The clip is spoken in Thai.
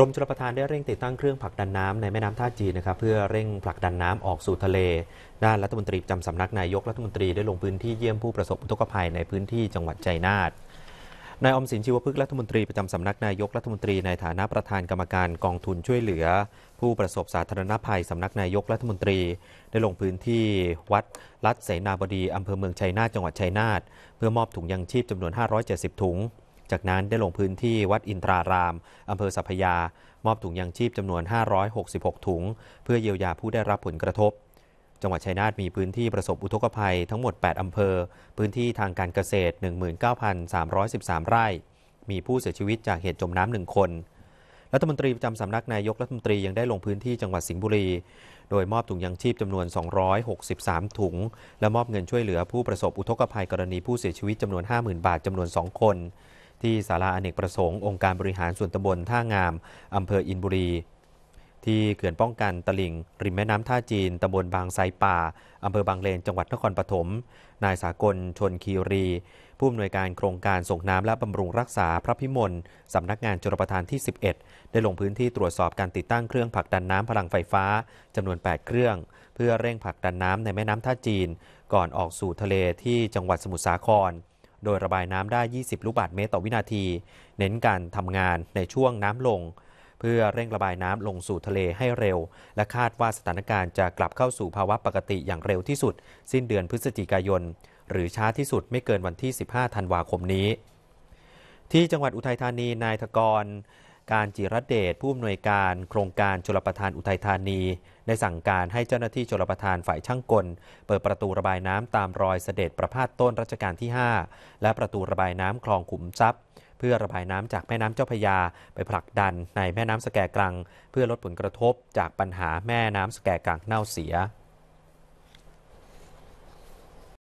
รมชลประทานได้เร่งติดตั้งเครื่องผลักดันน้ำในแม่น้ำท่าจีนนะครับเพื่อเร่งผลักดันน้ำออกสู่ทะเล ด้านรัฐมนตรีประจำสำนักนายกรัฐมนตรีได้ลงพื้นที่เยี่ยมผู้ประสบอุทกภัยในพื้นที่จังหวัดชัยนาทนายอมสินชีวพฤกษ์รัฐมนตรีประจำสำนักนายกรัฐมนตรีในฐานะประธานกรรมการกองทุนช่วยเหลือ ผู้ประสบสาธารณภัยสำนักนายกรัฐมนตรีได้ลงพื้นที่วัดรัดเสนาบดีอำเภอเมืองชัยนาทจังหวัดชัยนาทเพื่อมอบถุงยังชีพจำนวน 570ถุงจากนั้นได้ลงพื้นที่วัดอินทราราม อำเภอสัพยา มอบถุงยางชีพจำนวน 566 ถุง เพื่อเยียวยาผู้ได้รับผลกระทบ จังหวัดชัยนาทมีพื้นที่ประสบอุทกภัยทั้งหมด 8 อำเภอ พื้นที่ทางการเกษตร 19,313 ไร่ มีผู้เสียชีวิตจากเหตุจมน้ำหนึ่งคน รัฐมนตรีประจำสำนักนายกรัฐมนตรียังได้ลงพื้นที่จังหวัดสิงห์บุรี โดยมอบถุงยางชีพจำนวน 263 ถุง และมอบเงินช่วยเหลือผู้ประสบอุทกภัยกรณีผู้เสียชีวิตจำนวน50,000บาทจำนวน2คนที่ศาลาอเนกประสงค์ องค์การบริหารส่วนตำบลท่างาม อำเภออินบุรี ที่เขื่อนป้องกันตลิ่งริมแม่น้ำท่าจีนตำบลบางไซป่า อำเภอบางเลนจังหวัดนครปฐมนายสากลชนคีรี ผู้อำนวยการโครงการส่งน้ำและบำรุงรักษาพระพิมลสำนักงานจุลประทานที่ 11 ได้ลงพื้นที่ตรวจสอบการติดตั้งเครื่องผลักดันน้ำพลังไฟฟ้าจำนวน8เครื่องเพื่อเร่งผลักดันน้ำในแม่น้ำท่าจีน ก่อนออกสู่ทะเลที่จังหวัดสมุทรสาครโดยระบายน้ำได้ 20 ลูกบาศก์เมตรต่อวินาที เน้นการทำงานในช่วงน้ำลง เพื่อเร่งระบายน้ำลงสู่ทะเลให้เร็ว และคาดว่าสถานการณ์จะกลับเข้าสู่ภาวะปกติอย่างเร็วที่สุด สิ้นเดือนพฤศจิกายน หรือช้าที่สุดไม่เกินวันที่ 15 ธันวาคมนี้ ที่จังหวัดอุทัยธานีนายทกรการจิรเดชผู้อำนวยการโครงการชลประทานอุทัยธานีได้สั่งการให้เจ้าหน้าที่ชลประทานฝ่ายช่างกล เปิดประตูระบายน้ำตามรอยเสด็จประพาสต้นรัชกาลที่ 5 และประตูระบายน้ำคลองขุมทรัพย์เพื่อระบายน้ำจากแม่น้ำเจ้าพยาไปผลักดันในแม่น้ำสแกกลัง เพื่อลดผลกระทบจากปัญหาแม่น้ำสแกกลังเน่าเสีย